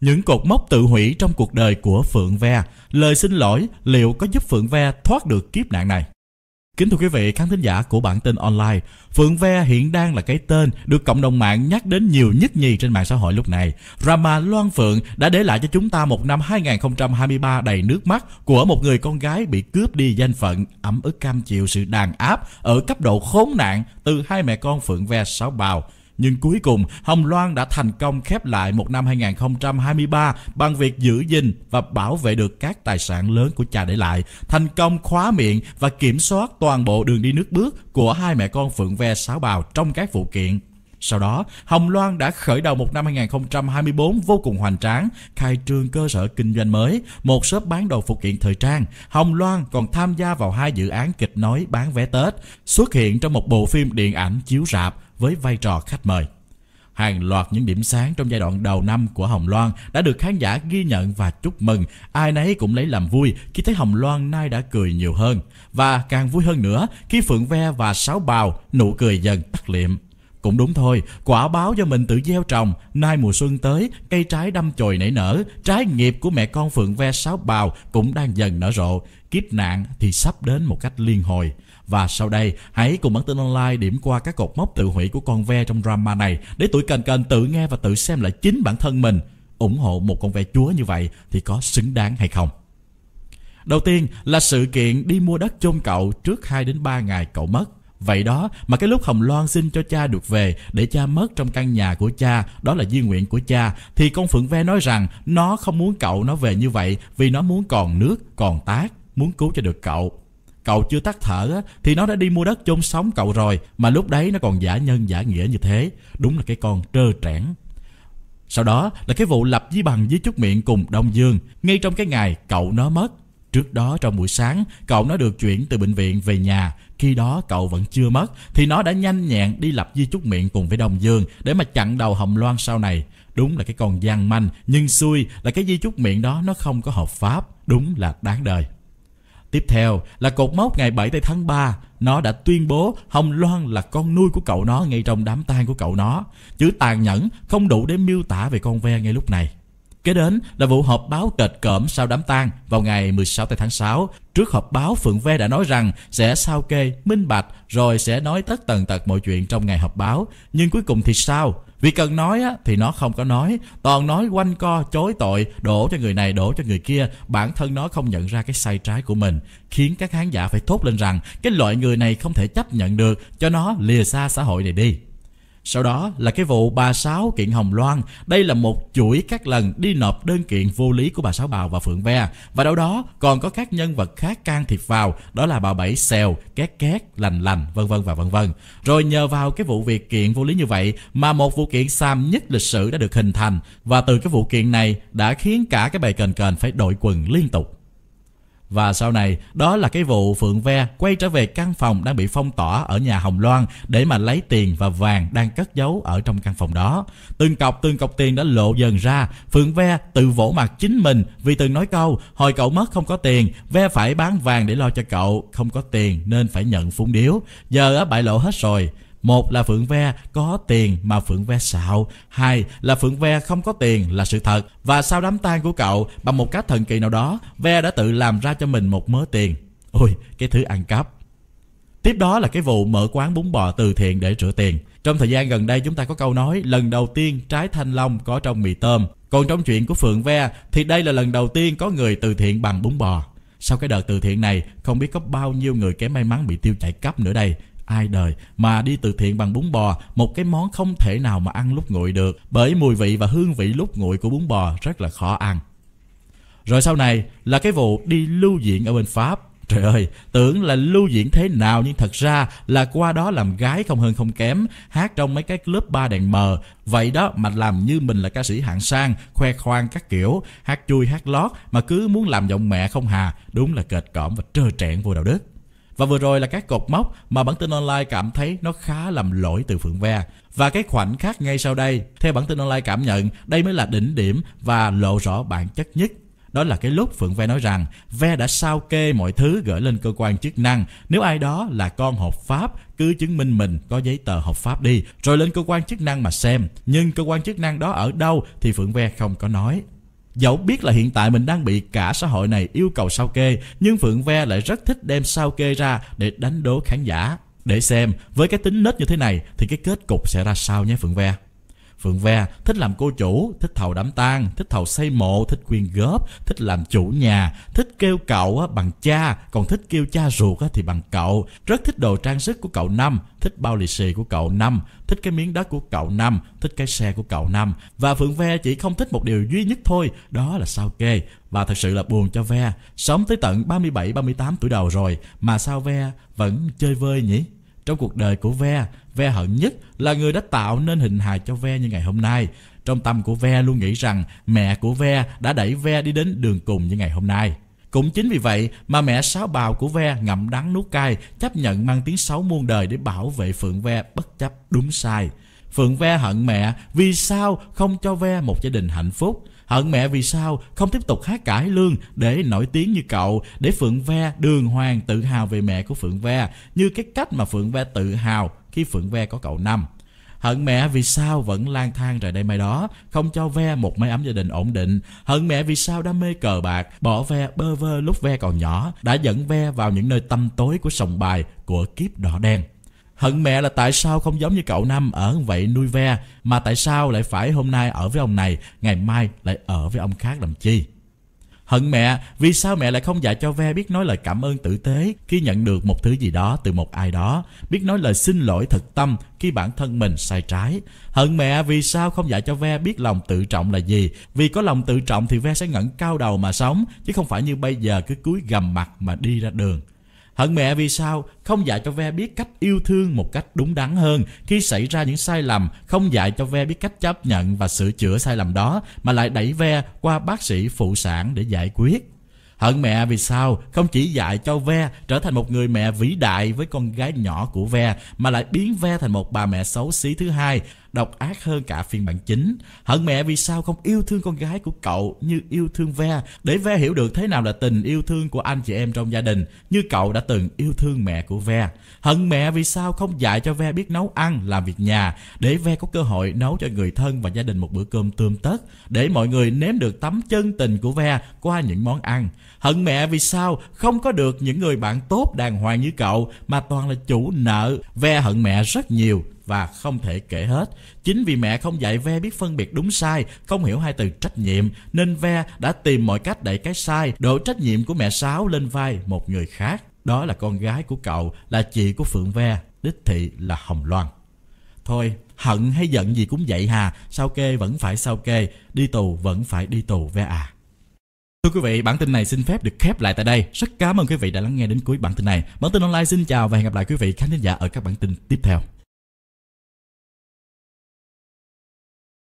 Những cột mốc tự hủy trong cuộc đời của Phượng Ve, lời xin lỗi liệu có giúp Phượng Ve thoát được kiếp nạn này? Kính thưa quý vị khán thính giả của bản tin online, Phượng Ve hiện đang là cái tên được cộng đồng mạng nhắc đến nhiều nhất nhì trên mạng xã hội lúc này. Rama Loan Phượng đã để lại cho chúng ta một năm 2023 đầy nước mắt của một người con gái bị cướp đi danh phận, ấm ức cam chịu sự đàn áp ở cấp độ khốn nạn từ hai mẹ con Phượng Ve Sáu Bào. Nhưng cuối cùng, Hồng Loan đã thành công khép lại một năm 2023 bằng việc giữ gìn và bảo vệ được các tài sản lớn của cha để lại, thành công khóa miệng và kiểm soát toàn bộ đường đi nước bước của hai mẹ con Phượng Ve Sáu Bào trong các vụ kiện. Sau đó, Hồng Loan đã khởi đầu một năm 2024 vô cùng hoành tráng, khai trương cơ sở kinh doanh mới, một shop bán đồ phụ kiện thời trang. Hồng Loan còn tham gia vào hai dự án kịch nói bán vé Tết, xuất hiện trong một bộ phim điện ảnh chiếu rạp, với vai trò khách mời. Hàng loạt những điểm sáng trong giai đoạn đầu năm của Hồng Loan đã được khán giả ghi nhận và chúc mừng. Ai nấy cũng lấy làm vui khi thấy Hồng Loan nay đã cười nhiều hơn. Và càng vui hơn nữa khi Phượng Ve và Sáu Bào nụ cười dần tắt liệm. Cũng đúng thôi, quả báo do mình tự gieo trồng, nay mùa xuân tới, cây trái đâm chồi nảy nở, trái nghiệp của mẹ con Phượng Ve Sáo Bào cũng đang dần nở rộ, kiếp nạn thì sắp đến một cách liên hồi. Và sau đây, hãy cùng bản tin online điểm qua các cột mốc tự hủy của con ve trong drama này để tuổi cần cần tự nghe và tự xem lại chính bản thân mình ủng hộ một con ve chúa như vậy thì có xứng đáng hay không. Đầu tiên là sự kiện đi mua đất chôn cậu trước 2 đến 3 ngày cậu mất. Vậy đó mà cái lúc Hồng Loan xin cho cha được về để cha mất trong căn nhà của cha, đó là di nguyện của cha, thì con Phượng Ve nói rằng nó không muốn cậu nó về như vậy vì nó muốn còn nước, còn tác, muốn cứu cho được cậu. Cậu chưa tắt thở thì nó đã đi mua đất chôn sống cậu rồi mà lúc đấy nó còn giả nhân giả nghĩa như thế. Đúng là cái con trơ trẽn. Sau đó là cái vụ lập với bằng với chút miệng cùng Đông Dương ngay trong cái ngày cậu nó mất. Trước đó trong buổi sáng, cậu nó được chuyển từ bệnh viện về nhà khi đó cậu vẫn chưa mất thì nó đã nhanh nhẹn đi lập di chúc miệng cùng với đồng Dương để mà chặn đầu Hồng Loan sau này. Đúng là cái con gian manh nhưng xui là cái di chúc miệng đó nó không có hợp pháp. Đúng là đáng đời. Tiếp theo là cột mốc ngày 7 tháng 3, nó đã tuyên bố Hồng Loan là con nuôi của cậu nó ngay trong đám tang của cậu nó. Chữ tàn nhẫn không đủ để miêu tả về con ve ngay lúc này. Kế đến là vụ họp báo kệt cỡm sau đám tang vào ngày 16 tháng 6. Trước họp báo, Phượng V đã nói rằng sẽ sao kê, minh bạch, rồi sẽ nói tất tần tật mọi chuyện trong ngày họp báo. Nhưng cuối cùng thì sao? Vì cần nói á, thì nó không có nói Toàn nói quanh co chối tội Đổ cho người này đổ cho người kia Bản thân nó không nhận ra cái sai trái của mình Khiến các khán giả phải thốt lên rằng Cái loại người này không thể chấp nhận được Cho nó lìa xa xã hội này đi sau đó là cái vụ bà Sáu kiện Hồng Loan. Đây là một chuỗi các lần đi nộp đơn kiện vô lý của bà Sáu Bào và Phượng Ve. Và đâu đó còn có các nhân vật khác can thiệp vào, đó là bà Bảy Xèo, Két Két, Lành Lành, vân vân và vân vân. Rồi nhờ vào cái vụ việc kiện vô lý như vậy mà một vụ kiện sam nhất lịch sử đã được hình thành. Và từ cái vụ kiện này đã khiến cả cái bầy kền kền phải đội quần liên tục. Và sau này, đó là cái vụ Phượng Ve quay trở về căn phòng đang bị phong tỏa ở nhà Hồng Loan để mà lấy tiền và vàng đang cất giấu ở trong căn phòng đó. Từng cọc từng cọc tiền đã lộ dần ra, Phượng Ve tự vỗ mặt chính mình vì từng nói câu, hồi cậu mất không có tiền, Ve phải bán vàng để lo cho cậu, không có tiền nên phải nhận phúng điếu. Giờ á bại lộ hết rồi. Một là Phượng Ve có tiền mà Phượng Ve xạo, hai là Phượng Ve không có tiền là sự thật. Và sau đám tang của cậu, bằng một cách thần kỳ nào đó, Ve đã tự làm ra cho mình một mớ tiền. Ôi, cái thứ ăn cắp. Tiếp đó là cái vụ mở quán bún bò từ thiện để rửa tiền. Trong thời gian gần đây chúng ta có câu nói lần đầu tiên trái thanh long có trong mì tôm. Còn trong chuyện của Phượng Ve thì đây là lần đầu tiên có người từ thiện bằng bún bò. Sau cái đợt từ thiện này, không biết có bao nhiêu người kém may mắn bị tiêu chảy cấp nữa đây ai đời mà đi từ thiện bằng bún bò một cái món không thể nào mà ăn lúc nguội được bởi mùi vị và hương vị lúc nguội của bún bò rất là khó ăn rồi sau này là cái vụ đi lưu diện ở bên pháp Trời ơi, tưởng là lưu diễn thế nào nhưng thật ra là qua đó làm gái không hơn không kém, hát trong mấy cái lớp ba đèn mờ. Vậy đó mà làm như mình là ca sĩ hạng sang, khoe khoang các kiểu, hát chui hát lót mà cứ muốn làm giọng mẹ không hà, đúng là kệt cõm và trơ trẽn vô đạo đức. Và vừa rồi là các cột mốc mà bản tin online cảm thấy nó khá lầm lỗi từ Phượng Ve. Và cái khoảnh khắc ngay sau đây, theo bản tin online cảm nhận, đây mới là đỉnh điểm và lộ rõ bản chất nhất đó là cái lúc Phượng Ve nói rằng Ve đã sao kê mọi thứ gửi lên cơ quan chức năng. Nếu ai đó là con hợp pháp, cứ chứng minh mình có giấy tờ hợp pháp đi, rồi lên cơ quan chức năng mà xem. Nhưng cơ quan chức năng đó ở đâu thì Phượng Ve không có nói. Dẫu biết là hiện tại mình đang bị cả xã hội này yêu cầu sao kê, nhưng Phượng Ve lại rất thích đem sao kê ra để đánh đố khán giả. Để xem, với cái tính nết như thế này thì cái kết cục sẽ ra sao nhé Phượng Ve. Phượng Ve thích làm cô chủ, thích thầu đám tang, thích thầu xây mộ, thích quyên góp, thích làm chủ nhà, thích kêu cậu bằng cha, còn thích kêu cha ruột thì bằng cậu. Rất thích đồ trang sức của cậu Năm, thích bao lì xì của cậu Năm, thích cái miếng đất của cậu Năm, thích cái xe của cậu Năm. Và Phượng Ve chỉ không thích một điều duy nhất thôi, đó là sao kê. Và thật sự là buồn cho Ve, sống tới tận 37-38 tuổi đầu rồi mà sao Ve vẫn chơi vơi nhỉ? Trong cuộc đời của Ve, Ve hận nhất là người đã tạo nên hình hài cho Ve như ngày hôm nay. Trong tâm của Ve luôn nghĩ rằng mẹ của Ve đã đẩy Ve đi đến đường cùng như ngày hôm nay. Cũng chính vì vậy mà mẹ sáu bào của Ve ngậm đắng nuốt cay, chấp nhận mang tiếng xấu muôn đời để bảo vệ Phượng Ve bất chấp đúng sai. Phượng Ve hận mẹ vì sao không cho Ve một gia đình hạnh phúc. Hận mẹ vì sao không tiếp tục hát cải lương để nổi tiếng như cậu, để Phượng Ve đường hoàng tự hào về mẹ của Phượng Ve, như cái cách mà Phượng Ve tự hào khi Phượng Ve có cậu năm. Hận mẹ vì sao vẫn lang thang rời đây mai đó, không cho ve một mái ấm gia đình ổn định. Hận mẹ vì sao đam mê cờ bạc, bỏ ve bơ vơ lúc ve còn nhỏ, đã dẫn ve vào những nơi tăm tối của sòng bài, của kiếp đỏ đen. Hận mẹ là tại sao không giống như cậu Năm ở vậy nuôi ve mà tại sao lại phải hôm nay ở với ông này, ngày mai lại ở với ông khác làm chi? Hận mẹ, vì sao mẹ lại không dạy cho ve biết nói lời cảm ơn tử tế khi nhận được một thứ gì đó từ một ai đó, biết nói lời xin lỗi thật tâm khi bản thân mình sai trái. Hận mẹ, vì sao không dạy cho ve biết lòng tự trọng là gì, vì có lòng tự trọng thì ve sẽ ngẩng cao đầu mà sống, chứ không phải như bây giờ cứ cúi gầm mặt mà đi ra đường. Hận mẹ vì sao không dạy cho ve biết cách yêu thương một cách đúng đắn hơn khi xảy ra những sai lầm, không dạy cho ve biết cách chấp nhận và sửa chữa sai lầm đó mà lại đẩy ve qua bác sĩ phụ sản để giải quyết. Hận mẹ vì sao không chỉ dạy cho ve trở thành một người mẹ vĩ đại với con gái nhỏ của ve mà lại biến ve thành một bà mẹ xấu xí thứ hai độc ác hơn cả phiên bản chính. Hận mẹ vì sao không yêu thương con gái của cậu như yêu thương Ve, để Ve hiểu được thế nào là tình yêu thương của anh chị em trong gia đình như cậu đã từng yêu thương mẹ của Ve. Hận mẹ vì sao không dạy cho Ve biết nấu ăn, làm việc nhà, để Ve có cơ hội nấu cho người thân và gia đình một bữa cơm tươm tất, để mọi người nếm được tấm chân tình của Ve qua những món ăn. Hận mẹ vì sao không có được những người bạn tốt đàng hoàng như cậu mà toàn là chủ nợ. Ve hận mẹ rất nhiều, và không thể kể hết. Chính vì mẹ không dạy Ve biết phân biệt đúng sai, không hiểu hai từ trách nhiệm, nên Ve đã tìm mọi cách đẩy cái sai, đổ trách nhiệm của mẹ Sáu lên vai một người khác. Đó là con gái của cậu, là chị của Phượng Ve, đích thị là Hồng Loan. Thôi, hận hay giận gì cũng vậy hà, sao kê vẫn phải sao kê, đi tù vẫn phải đi tù Ve à. Thưa quý vị, bản tin này xin phép được khép lại tại đây. Rất cảm ơn quý vị đã lắng nghe đến cuối bản tin này. Bản tin online xin chào và hẹn gặp lại quý vị khán giả ở các bản tin tiếp theo.